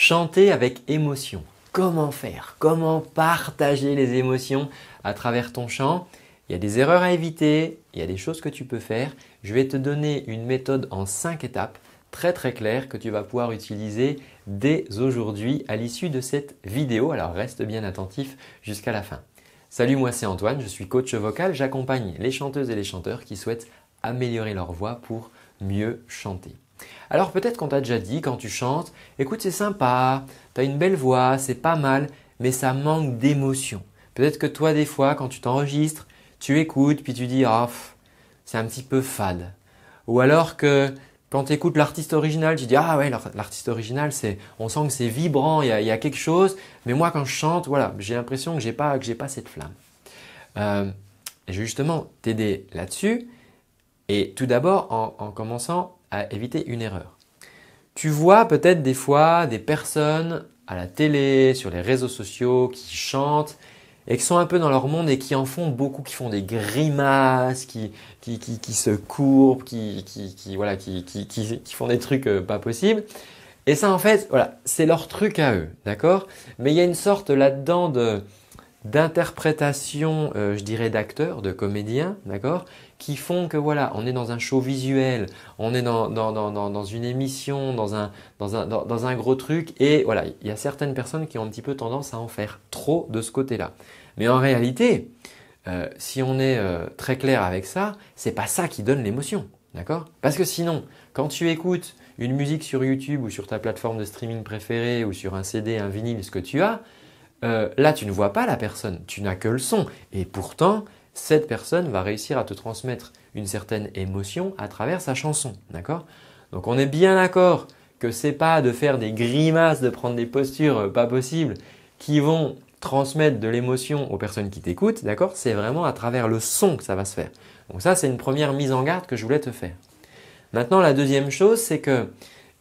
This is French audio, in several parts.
Chanter avec émotion. Comment faire Comment partager les émotions à travers ton chant Il y a des erreurs à éviter, il y a des choses que tu peux faire. Je vais te donner une méthode en 5 étapes très très claire que tu vas pouvoir utiliser dès aujourd'hui à l'issue de cette vidéo. Alors reste bien attentif jusqu'à la fin. Salut, moi c'est Antoine, je suis coach vocal, j'accompagne les chanteuses et les chanteurs qui souhaitent améliorer leur voix pour mieux chanter. Alors peut-être qu'on t'a déjà dit quand tu chantes, écoute c'est sympa, t'as une belle voix, c'est pas mal, mais ça manque d'émotion. Peut-être que toi des fois quand tu t'enregistres, tu écoutes puis tu dis ah c'est un petit peu fade. Ou alors que quand tu écoutes l'artiste original, tu dis ah ouais l'artiste original c'est on sent que c'est vibrant, il y, a, quelque chose, mais moi quand je chante voilà j'ai l'impression que j'ai pas pas cette flamme. je euh, vais justement t'aider là-dessus et tout d'abord, en, commençant à éviter une erreur. Tu vois peut-être des fois des personnes à la télé, sur les réseaux sociaux, qui chantent et qui sont un peu dans leur monde et qui en font beaucoup, qui font des grimaces, qui, qui, qui, se courbent, qui, qui, qui voilà, qui, qui, font des trucs euh, pas possibles. Et ça, en fait, voilà, c'est leur truc à eux, d'accord Mais il y a une sorte là-dedans de, d'interprétation, euh, je dirais, d'acteurs, de comédiens, d'accord, qui font que voilà, on est dans un show visuel, on est dans, une émission, dans un, gros truc, et voilà, il y a certaines personnes qui ont un petit peu tendance à en faire trop de ce côté-là. Mais en réalité, euh, si on est euh, très clair avec ça, c'est pas ça qui donne l'émotion, d'accord Parce que sinon, quand tu écoutes une musique sur YouTube ou sur ta plateforme de streaming préférée ou sur un CD, un vinyle, ce que tu as, euh, là, tu ne vois pas la personne, tu n'as que le son. Et pourtant, cette personne va réussir à te transmettre une certaine émotion à travers sa chanson. D'accord Donc on est bien d'accord que c'est pas de faire des grimaces, de prendre des postures euh, pas possibles qui vont transmettre de l'émotion aux personnes qui t'écoutent, d'accord C'est vraiment à travers le son que ça va se faire. Donc ça, c'est une première mise en garde que je voulais te faire. Maintenant, la deuxième chose, c'est que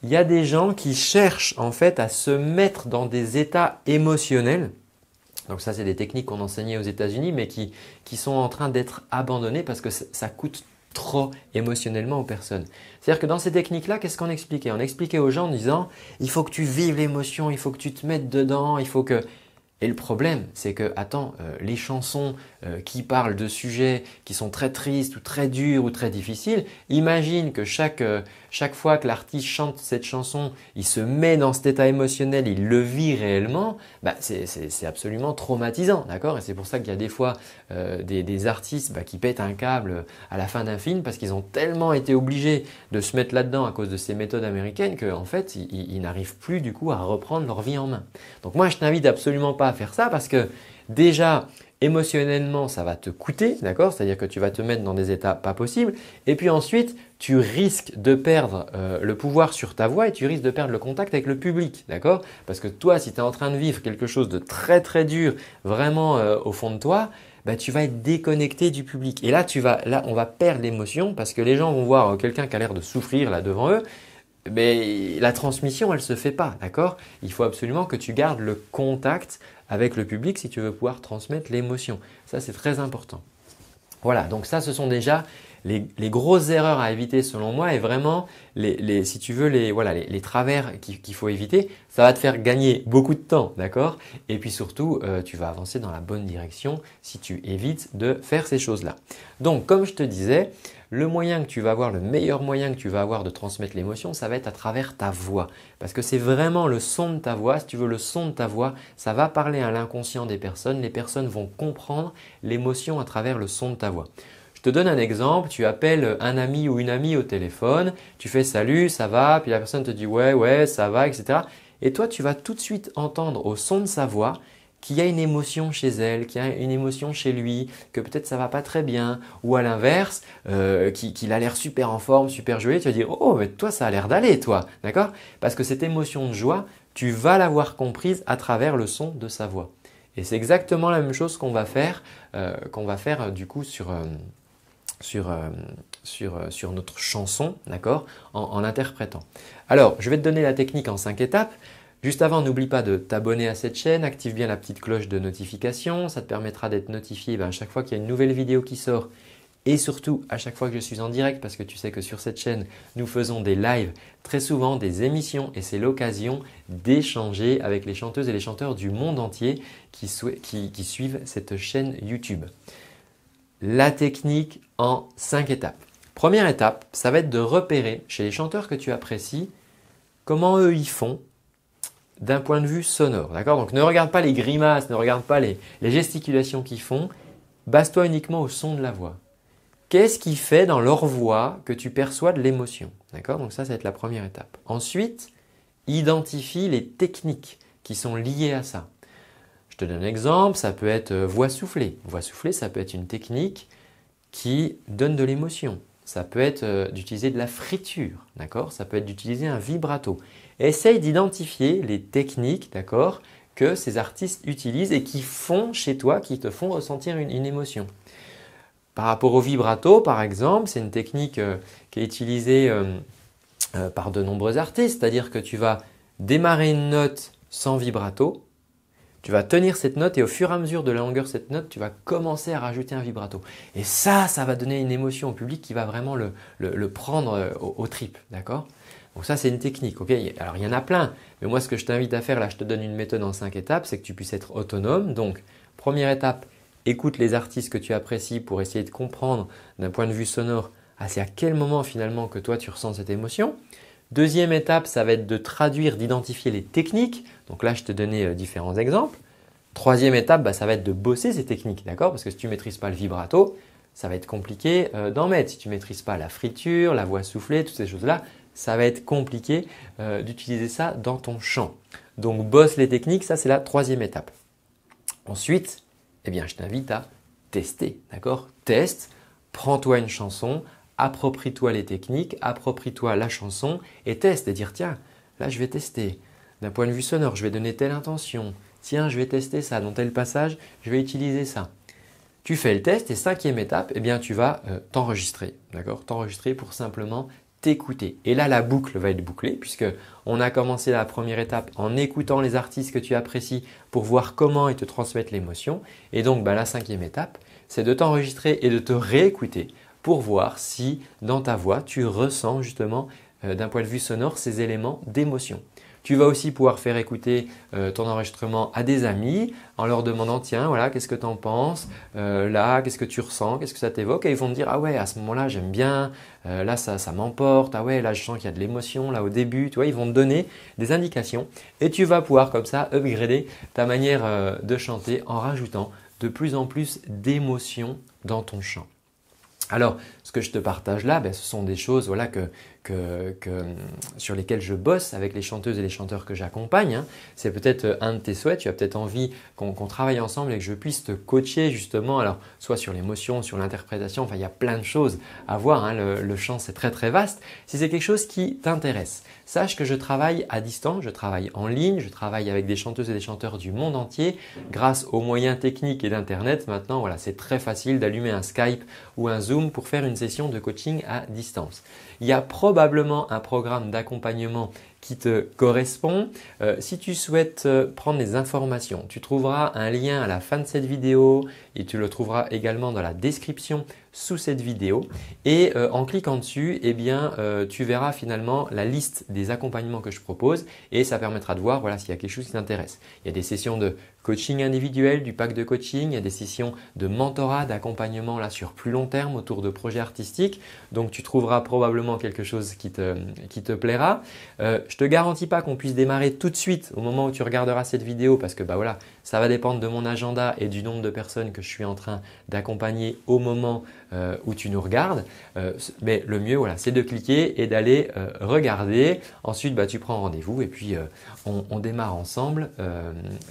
il y a des gens qui cherchent en fait à se mettre dans des états émotionnels. Donc ça, c'est des techniques qu'on enseignait aux États-Unis, mais qui, qui sont en train d'être abandonnées parce que ça coûte trop émotionnellement aux personnes. C'est-à-dire que dans ces techniques-là, qu'est-ce qu'on expliquait On expliquait aux gens en disant, il faut que tu vives l'émotion, il faut que tu te mettes dedans, il faut que... Et le problème, c'est que, attends, euh, les chansons euh, qui parlent de sujets qui sont très tristes ou très durs ou très difficiles, imagine que chaque, euh, chaque fois que l'artiste chante cette chanson, il se met dans cet état émotionnel, il le vit réellement, bah, c'est absolument traumatisant, d'accord Et c'est pour ça qu'il y a des fois des, des, artistes bah, qui pètent un câble à la fin d'un film parce qu'ils ont tellement été obligés de se mettre là-dedans à cause de ces méthodes américaines qu'en fait, ils, ils n'arrivent plus du coup à reprendre leur vie en main. Donc moi, je t'invite absolument pas faire ça parce que déjà, émotionnellement, ça va te coûter, d'accord C'est-à-dire que tu vas te mettre dans des états pas possibles. Et puis ensuite, tu risques de perdre euh, le pouvoir sur ta voix et tu risques de perdre le contact avec le public, d'accord Parce que toi, si tu es en train de vivre quelque chose de très très dur, vraiment euh, au fond de toi, bah, tu vas être déconnecté du public. Et là, tu vas, là, on va perdre l'émotion parce que les gens vont voir euh, quelqu'un qui a l'air de souffrir là devant eux mais la transmission, elle se fait pas, d'accord Il faut absolument que tu gardes le contact avec le public si tu veux pouvoir transmettre l'émotion. Ça, c'est très important. Voilà, donc ça, ce sont déjà les, grosses erreurs à éviter selon moi et vraiment, les, si tu veux, les, travers qu'il faut éviter, ça va te faire gagner beaucoup de temps, d'accord Et puis surtout, euh, tu vas avancer dans la bonne direction si tu évites de faire ces choses-là. Donc, comme je te disais, le moyen que tu vas avoir, le meilleur moyen que tu vas avoir de transmettre l'émotion, ça va être à travers ta voix. Parce que c'est vraiment le son de ta voix, si tu veux le son de ta voix, ça va parler à l'inconscient des personnes, les personnes vont comprendre l'émotion à travers le son de ta voix. Je te donne un exemple, tu appelles un ami ou une amie au téléphone, tu fais salut, ça va, puis la personne te dit ouais, ouais, ça va, etc. Et toi, tu vas tout de suite entendre au son de sa voix qu'il y a une émotion chez elle, qu'il y a une émotion chez lui, que peut-être ça ne va pas très bien, ou à l'inverse, euh, qu'il a l'air super en forme, super joué, tu vas dire oh, mais toi, ça a l'air d'aller, toi, d'accord Parce que cette émotion de joie, tu vas l'avoir comprise à travers le son de sa voix. Et c'est exactement la même chose qu'on va faire, euh, qu'on va faire euh, du coup sur, sur, euh, euh, sur, notre chanson, d'accord en, interprétant. Alors, je vais te donner la technique en 5 étapes. Juste avant, n'oublie pas de t'abonner à cette chaîne, active bien la petite cloche de notification, ça te permettra d'être notifié ben, à chaque fois qu'il y a une nouvelle vidéo qui sort et surtout à chaque fois que je suis en direct parce que tu sais que sur cette chaîne nous faisons des lives très souvent des émissions et c'est l'occasion d'échanger avec les chanteuses et les chanteurs du monde entier qui suivent cette chaîne YouTube la technique en cinq étapes. Première étape, ça va être de repérer chez les chanteurs que tu apprécies comment eux y font d'un point de vue sonore. Donc ne regarde pas les grimaces, ne regarde pas les, gesticulations qu'ils font, base-toi uniquement au son de la voix. Qu'est-ce qui fait dans leur voix que tu perçois de l'émotion D'accord Donc ça, ça va être la première étape. Ensuite, identifie les techniques qui sont liées à ça. Je te donne un exemple, ça peut être euh, voix soufflée. Voix soufflée, ça peut être une technique qui donne de l'émotion. Ça peut être euh, d'utiliser de la friture, d'accord Ça peut être d'utiliser un vibrato. Essaye d'identifier les techniques, d'accord, que ces artistes utilisent et qui font chez toi, qui te font ressentir une, émotion. Par rapport au vibrato, par exemple, c'est une technique euh, qui est utilisée par de nombreux artistes, c'est-à-dire que tu vas démarrer une note sans vibrato, tu vas tenir cette note et au fur et à mesure de la longueur de cette note, tu vas commencer à rajouter un vibrato. Et ça, ça va donner une émotion au public qui va vraiment le, prendre euh, au, trip, d'accord donc ça, c'est une technique, Alors, il y en a plein, mais moi, ce que je t'invite à faire, là, je te donne une méthode en cinq étapes, c'est que tu puisses être autonome. Donc, première étape, écoute les artistes que tu apprécies pour essayer de comprendre d'un point de vue sonore, c'est à quel moment finalement que toi, tu ressens cette émotion. Deuxième étape, ça va être de traduire, d'identifier les techniques. Donc là, je te donnais euh, différents exemples. Troisième étape, bah, ça va être de bosser ces techniques, d'accord Parce que si tu ne maîtrises pas le vibrato, ça va être compliqué euh, d'en mettre. Si tu ne maîtrises pas la friture, la voix soufflée, toutes ces choses-là, ça va être compliqué euh, d'utiliser ça dans ton chant. Donc bosse les techniques, ça c'est la troisième étape. Ensuite, eh bien, je t'invite à tester, d'accord Teste, prends-toi une chanson, Approprie-toi les techniques, approprie-toi la chanson et teste et dire tiens, là je vais tester. D'un point de vue sonore, je vais donner telle intention. Tiens, je vais tester ça. Dans tel passage, je vais utiliser ça. Tu fais le test et cinquième étape, eh bien tu vas euh, t'enregistrer. D'accord T'enregistrer pour simplement t'écouter. Et là, la boucle va être bouclée puisque on a commencé la première étape en écoutant les artistes que tu apprécies pour voir comment ils te transmettent l'émotion. Et donc, bah, la cinquième étape, c'est de t'enregistrer et de te réécouter pour voir si dans ta voix, tu ressens justement euh, d'un point de vue sonore ces éléments d'émotion. Tu vas aussi pouvoir faire écouter euh, ton enregistrement à des amis en leur demandant tiens voilà qu'est-ce que tu en penses euh, là qu'est-ce que tu ressens qu'est-ce que ça t'évoque et ils vont te dire ah ouais à ce moment-là j'aime bien là ça, ça m'emporte ah ouais là je sens qu'il y a de l'émotion là au début tu vois ils vont te donner des indications et tu vas pouvoir comme ça upgrader ta manière de chanter en rajoutant de plus en plus d'émotions dans ton chant. Alors, ce que je te partage là, ben, ce sont des choses voilà, que, sur lesquels je bosse avec les chanteuses et les chanteurs que j'accompagne. Hein. C'est peut-être euh, un de tes souhaits, tu as peut-être envie qu'on travaille ensemble et que je puisse te coacher justement, alors soit sur l'émotion, sur l'interprétation, il y a plein de choses à voir, hein. le, le, chant c'est très très vaste. Si c'est quelque chose qui t'intéresse, sache que je travaille à distance, je travaille en ligne, je travaille avec des chanteuses et des chanteurs du monde entier grâce aux moyens techniques et d'Internet. Maintenant, voilà, c'est très facile d'allumer un Skype ou un Zoom pour faire une session de coaching à distance. Il y a probablement un programme d'accompagnement qui te correspond. Euh, si tu souhaites euh, prendre les informations, tu trouveras un lien à la fin de cette vidéo et tu le trouveras également dans la description sous cette vidéo et euh, en cliquant dessus, eh bien, euh, tu verras finalement la liste des accompagnements que je propose et ça permettra de voir s'il y a quelque chose qui t'intéresse. Il y a des sessions de coaching individuel, du pack de coaching, il y a des sessions de mentorat, d'accompagnement là sur plus long terme autour de projets artistiques. Donc tu trouveras probablement quelque chose qui te, plaira. Je euh, je te garantis pas qu'on puisse démarrer tout de suite au moment où tu regarderas cette vidéo parce que bah voilà, ça va dépendre de mon agenda et du nombre de personnes que je suis en train d'accompagner au moment euh, où tu nous regardes. Euh, mais le mieux, voilà, c'est de cliquer et d'aller euh, regarder. Ensuite, bah, tu prends rendez-vous et puis on, on, démarre ensemble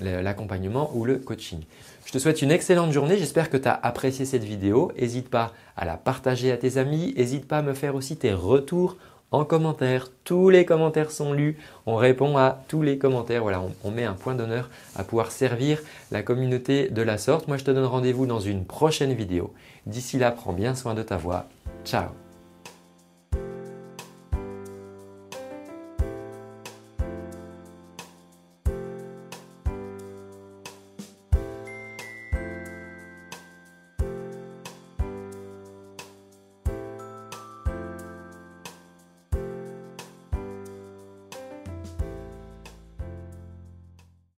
l'accompagnement ou le coaching. Je te souhaite une excellente journée, j'espère que tu as apprécié cette vidéo. N'hésite pas à la partager à tes amis, n'hésite pas à me faire aussi tes retours en commentaire. Tous les commentaires sont lus. On répond à tous les commentaires. Voilà, on, on met un point d'honneur à pouvoir servir la communauté de la sorte. Moi, je te donne rendez-vous dans une prochaine vidéo. D'ici là, prends bien soin de ta voix. Ciao